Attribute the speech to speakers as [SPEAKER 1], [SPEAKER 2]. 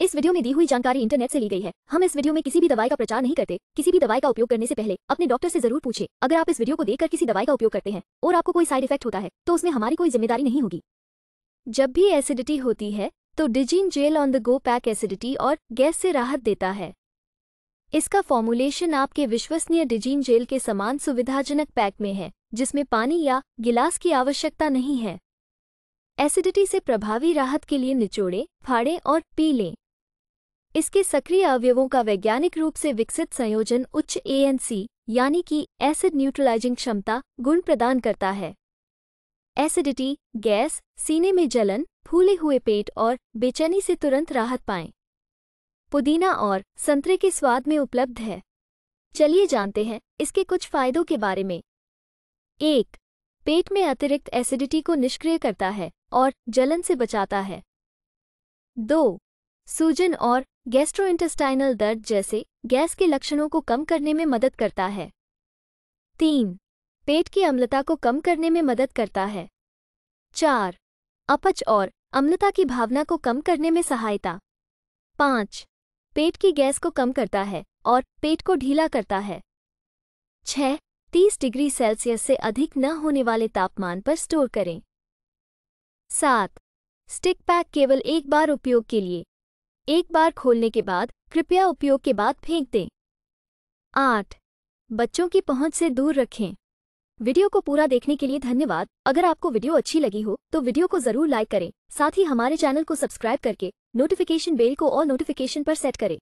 [SPEAKER 1] इस वीडियो में दी हुई जानकारी इंटरनेट से ली गई है हम इस वीडियो में किसी भी दवाई का प्रचार नहीं करते किसी भी दवाई का उपयोग करने से पहले अपने डॉक्टर से जरूर पूछे अगर आप इस वीडियो को देखकर किसी दवाई का उपयोग करते हैं और आपको कोई साइड इफेक्ट होता है तो उसमें हमारी कोई जिम्मेदारी नहीं होगी जब भी एसिडिटी होती है तो Digene gel on the go pack acidity और गैस से राहत देता है इसका फॉर्मुलेशन आपके विश्वसनीय डिजीन जेल के समान सुविधाजनक पैक में है जिसमें पानी या गिलास की आवश्यकता नहीं है एसिडिटी से प्रभावी राहत के लिए निचोड़े फाड़े और पी लें इसके सक्रिय अवयवों का वैज्ञानिक रूप से विकसित संयोजन उच्च एएनसी यानी कि एसिड न्यूट्रलाइजिंग क्षमता गुण प्रदान करता है एसिडिटी गैस सीने में जलन फूले हुए पेट और बेचैनी से तुरंत राहत पाएं पुदीना और संतरे के स्वाद में उपलब्ध है चलिए जानते हैं इसके कुछ फायदों के बारे में एक पेट में अतिरिक्त एसिडिटी को निष्क्रिय करता है और जलन से बचाता है दो सूजन और गैस्ट्रोइंटेस्टाइनल दर्द जैसे गैस के लक्षणों को कम करने में मदद करता है तीन पेट की अम्लता को कम करने में मदद करता है चार अपच और अम्लता की भावना को कम करने में सहायता पाँच पेट की गैस को कम करता है और पेट को ढीला करता है छह तीस डिग्री सेल्सियस से अधिक न होने वाले तापमान पर स्टोर करें सात स्टिक पैक केवल एक बार उपयोग के लिए एक बार खोलने के बाद कृपया उपयोग के बाद फेंक दें आठ बच्चों की पहुंच से दूर रखें वीडियो को पूरा देखने के लिए धन्यवाद अगर आपको वीडियो अच्छी लगी हो तो वीडियो को जरूर लाइक करें साथ ही हमारे चैनल को सब्सक्राइब करके नोटिफिकेशन बेल को और नोटिफिकेशन पर सेट करें